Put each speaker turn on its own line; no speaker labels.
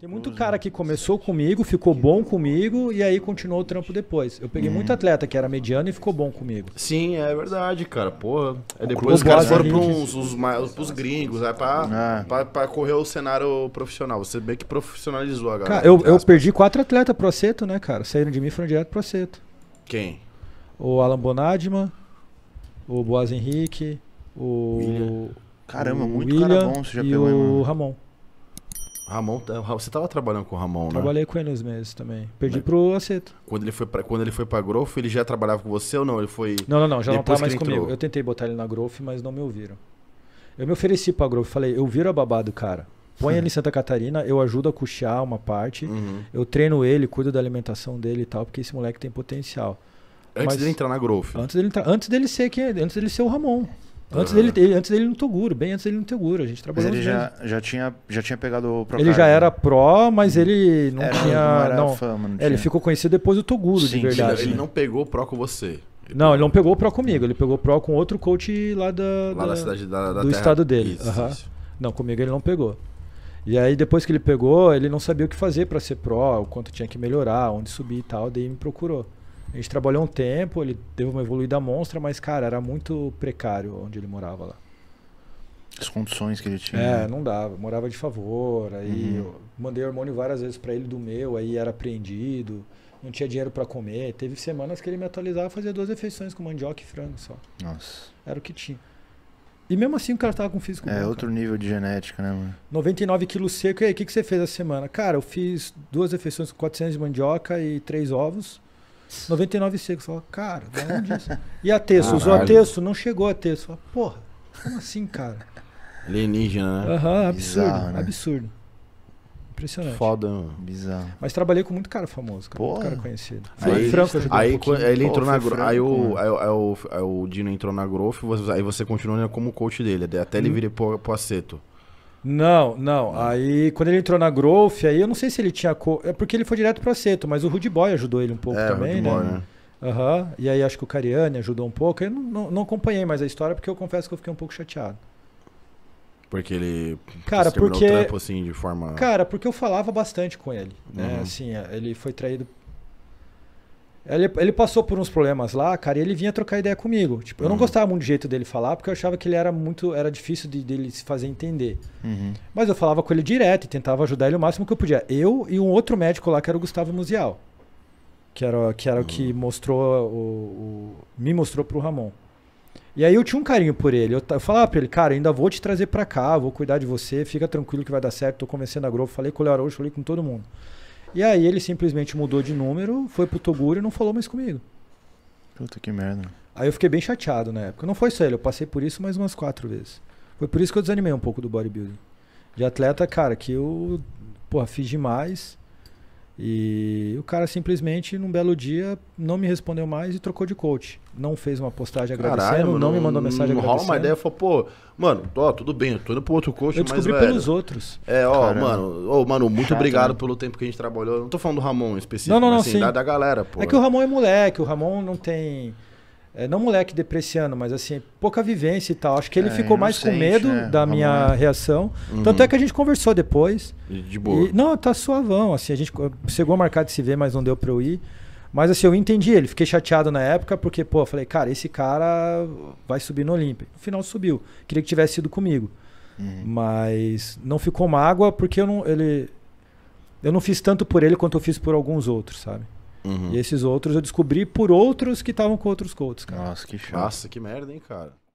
Tem muito cara que começou comigo, ficou bom comigo e aí continuou o trampo depois. Eu peguei muito uhum. atleta que era mediano
e ficou bom comigo. Sim, é verdade, cara. Porra. É depois os caras foram para os, gringos, aí né, para é. correr o cenário profissional. Você bem que profissionalizou a galera. Cara, eu, eu
perdi quatro atletas pro Aceto, né, cara? Saíram de mim e foram direto pro Aceto. Quem? O Alan Bonadman, o Boaz Henrique, o. William. Caramba, muito William cara bom, você já pegou, e o Ramon.
Ramon, tá, você estava trabalhando com o Ramon, né? Trabalhei né? com uns meses também. Perdi Mas... Né? pro Aceto. Quando ele foi pra, quando ele foi pra Growth, ele já trabalhava com você ou não? Ele foi Não, não, não, já Depois não tá mais comigo. Entrou. Eu
tentei botar ele na Growth, mas não me ouviram. Eu me ofereci pra Growth, falei, eu viro a babá do cara. Põe Sim. ele em Santa Catarina, eu ajudo a custear uma parte, uhum. eu treino ele, cuido da alimentação dele e tal, porque esse moleque tem potencial. Antes mas, dele entrar na Growth. Antes dele, entrar, antes dele ser quem, antes dele ser o Ramon. Antes, dele, antes dele no Toguro, bem antes
dele no Toguro, a gente trabalhou. Mas ele já, já, tinha, já tinha pegado o Pro Ele já né? era
Pro, mas ele não era, tinha. Não, não fama, não é, Ele ficou conhecido depois do Toguro, Sim, de verdade. Ele, né? não
pegou o Pro com você.
Ele não, ele não pegou o Pro comigo, ele pegou o Pro com outro coach lá da, lá da, da cidade da, da do terra. estado dele. Isso, uhum. isso. Não, comigo ele não pegou. E aí depois que ele pegou, ele não sabia o que fazer para ser Pro, o quanto tinha que melhorar, onde subir e tal, daí me procurou. A gente trabalhou um tempo, ele deu uma evoluída monstra, mas, cara, era muito precário onde ele morava lá.
As condições que ele tinha. É, não
dava. Morava de favor. Aí uhum. eu mandei hormônio várias vezes para ele do meu, aí era apreendido. Não tinha dinheiro para comer. Teve semanas que ele me atualizava fazia duas refeições com mandioca e frango só. Nossa. Era o que tinha. E mesmo assim o cara tava com físico. É, bom, outro
cara. nível de genética, né, mano?
99 quilos seco. E aí, o que, que você fez essa semana? Cara, eu fiz duas refeições com 400 de mandioca e três ovos. 99 secos. falou cara, vai onde é isso? E a texto? Usou a texto? Não chegou a texto. porra, como assim, cara?
Alienígena, né? Aham, uhum, absurdo. Bizarro, né? Absurdo. Impressionante. Foda, mano. Bizarro.
Mas trabalhei com muito cara famoso, cara. Muito cara conhecido. Aí, aí Franco ajudou aí, um Aí ele entrou na Aí, o,
aí, aí, o, aí o Dino entrou na Growth, aí você continuou né, como coach dele. Até ele hum. vir pro, pro Aceto.
Não, não. Hum. Aí, quando ele entrou na Growth, aí eu não sei se ele tinha. É porque ele foi direto para Seto, mas o Rude Boy ajudou ele um pouco é, também, né? Boy, né? Uhum. E aí acho que o Cariani ajudou um pouco. Eu não, não, não, acompanhei mais a história porque eu confesso que eu fiquei um pouco chateado.
Porque ele cara, porque, trampo, assim, de forma. Cara,
porque eu falava bastante com ele. Né? Uhum. Assim, ele foi traído ele, ele, passou por uns problemas lá, cara, e ele vinha trocar ideia comigo. Tipo, eu uhum. não gostava muito do jeito dele falar, porque eu achava que ele era muito. Era difícil de, dele se fazer entender. Uhum. Mas eu falava com ele direto e tentava ajudar ele o máximo que eu podia. Eu e um outro médico lá, que era o Gustavo Musial. Que era, que era uhum. o que uhum. mostrou. O, o, me mostrou pro Ramon. E aí eu tinha um carinho por ele. Eu, eu falava pra ele, cara, ainda vou te trazer pra cá, vou cuidar de você, fica tranquilo que vai dar certo, tô convencendo a Globo. Falei com o Léo Araújo, falei com todo mundo. E aí ele simplesmente mudou de número, foi pro Toguro e não falou mais comigo. Puta que merda. Aí eu fiquei bem chateado na época. Não foi só ele, eu passei por isso mais umas quatro vezes. Foi por isso que eu desanimei um pouco do bodybuilding. De atleta, cara, que eu, porra, fiz demais. E o cara simplesmente, num belo dia, não me respondeu mais e trocou de coach. Não fez uma postagem agradecendo, Caralho, mano, não me mandou mensagem não agradecendo. rola uma ideia
falou, pô, mano, ó, tudo bem, eu tô indo pro outro coach, Eu descobri mas, pelos velho, outros. É, ó, Caramba. mano, ó, mano, muito Chato, obrigado né? pelo tempo que a gente trabalhou. Não tô falando do Ramon em específico, não, não, não, mas assim, sim. Da, da galera, pô. É que o
Ramon é moleque, o Ramon não tem... É, não moleque depreciando, mas assim, pouca vivência e tal. Acho que ele é, ficou mais com medo né? da minha reação. Tanto uhum. é que a gente conversou depois. de boa. E, não, tá suavão, assim, a gente chegou a marcar de se ver, mas não deu pra eu ir. Mas assim, eu entendi ele, fiquei chateado na época, porque, pô, eu falei, cara, esse cara vai subir no Olímpico. No final subiu. Queria que tivesse sido comigo. Uhum. Mas não ficou mágoa, porque eu não, ele, eu não fiz tanto por ele quanto eu fiz por alguns outros, sabe? Uhum. E esses outros eu descobri por outros que estavam com outros coaches, cara. Nossa, que chato.
Nossa, que merda, hein, cara.